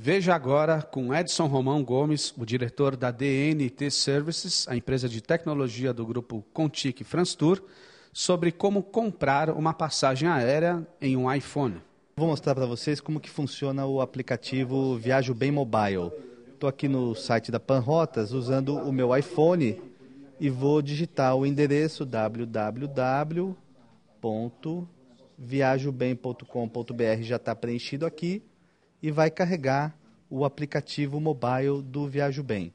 Veja agora com Edson Romão Gomes, o diretor da DNT Services, a empresa de tecnologia do grupo Contic France Tour, sobre como comprar uma passagem aérea em um iPhone. Vou mostrar para vocês como que funciona o aplicativo Viajo Bem Mobile. Estou aqui no site da Panrotas usando o meu iPhone e vou digitar o endereço www.viajobem.com.br já está preenchido aqui e vai carregar o aplicativo mobile do Viajo Bem.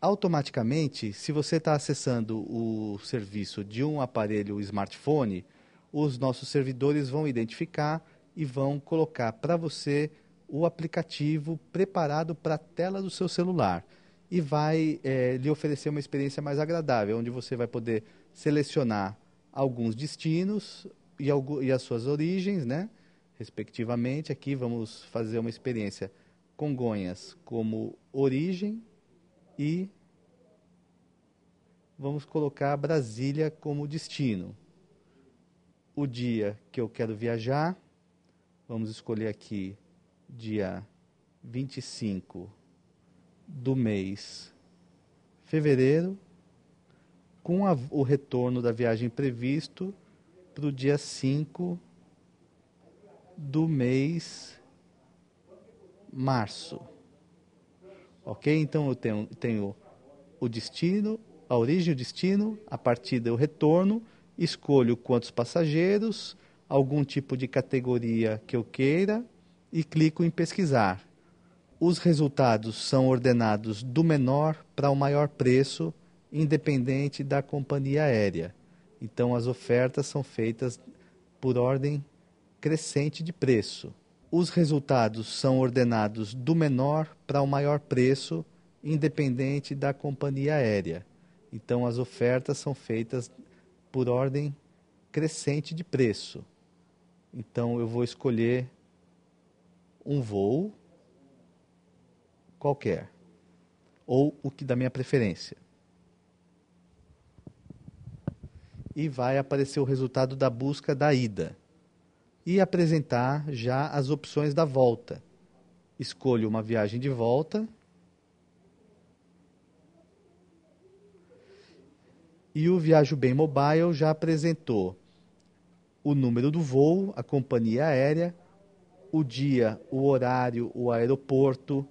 Automaticamente, se você está acessando o serviço de um aparelho smartphone, os nossos servidores vão identificar e vão colocar para você o aplicativo preparado para a tela do seu celular e vai é, lhe oferecer uma experiência mais agradável, onde você vai poder selecionar alguns destinos e, e as suas origens, né? respectivamente. Aqui vamos fazer uma experiência Congonhas como origem e vamos colocar Brasília como destino. O dia que eu quero viajar, vamos escolher aqui dia 25 do mês fevereiro, com a, o retorno da viagem previsto para o dia 5 do mês março. Ok? Então eu tenho, tenho o destino, a origem e o destino, a partida e o retorno, escolho quantos passageiros, algum tipo de categoria que eu queira e clico em pesquisar. Os resultados são ordenados do menor para o maior preço, independente da companhia aérea. Então as ofertas são feitas por ordem crescente de preço. Os resultados são ordenados do menor para o maior preço, independente da companhia aérea. Então, as ofertas são feitas por ordem crescente de preço. Então, eu vou escolher um voo qualquer, ou o que da minha preferência. E vai aparecer o resultado da busca da ida e apresentar já as opções da volta. Escolho uma viagem de volta e o Viajo Bem Mobile já apresentou o número do voo, a companhia aérea, o dia, o horário, o aeroporto,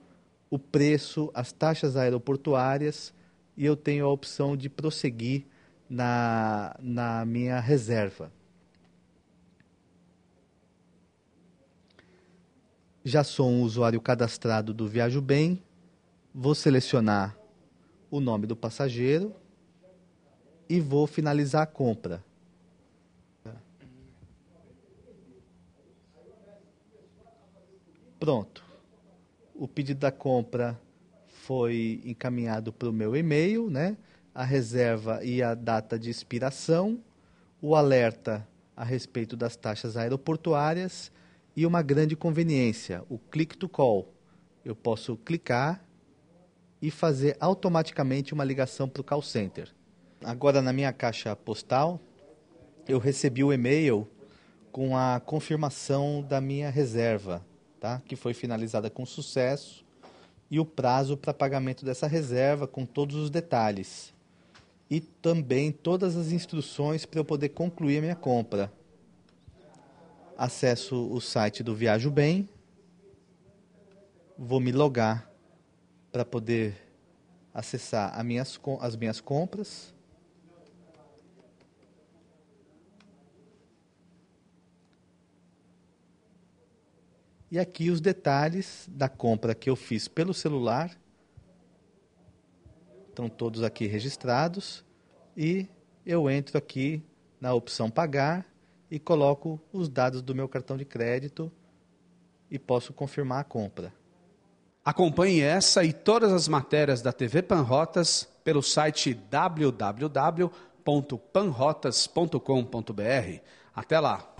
o preço, as taxas aeroportuárias e eu tenho a opção de prosseguir na, na minha reserva. já sou um usuário cadastrado do Viajo Bem, vou selecionar o nome do passageiro e vou finalizar a compra. Pronto. O pedido da compra foi encaminhado para o meu e-mail, né? A reserva e a data de expiração, o alerta a respeito das taxas aeroportuárias e uma grande conveniência, o click to call. Eu posso clicar e fazer automaticamente uma ligação para o call center. Agora na minha caixa postal, eu recebi o e-mail com a confirmação da minha reserva, tá? Que foi finalizada com sucesso e o prazo para pagamento dessa reserva com todos os detalhes e também todas as instruções para eu poder concluir a minha compra acesso o site do Viajo Bem, vou me logar para poder acessar as minhas, as minhas compras. E aqui os detalhes da compra que eu fiz pelo celular. Estão todos aqui registrados. E eu entro aqui na opção pagar e coloco os dados do meu cartão de crédito e posso confirmar a compra. Acompanhe essa e todas as matérias da TV Panrotas pelo site www.panrotas.com.br. Até lá!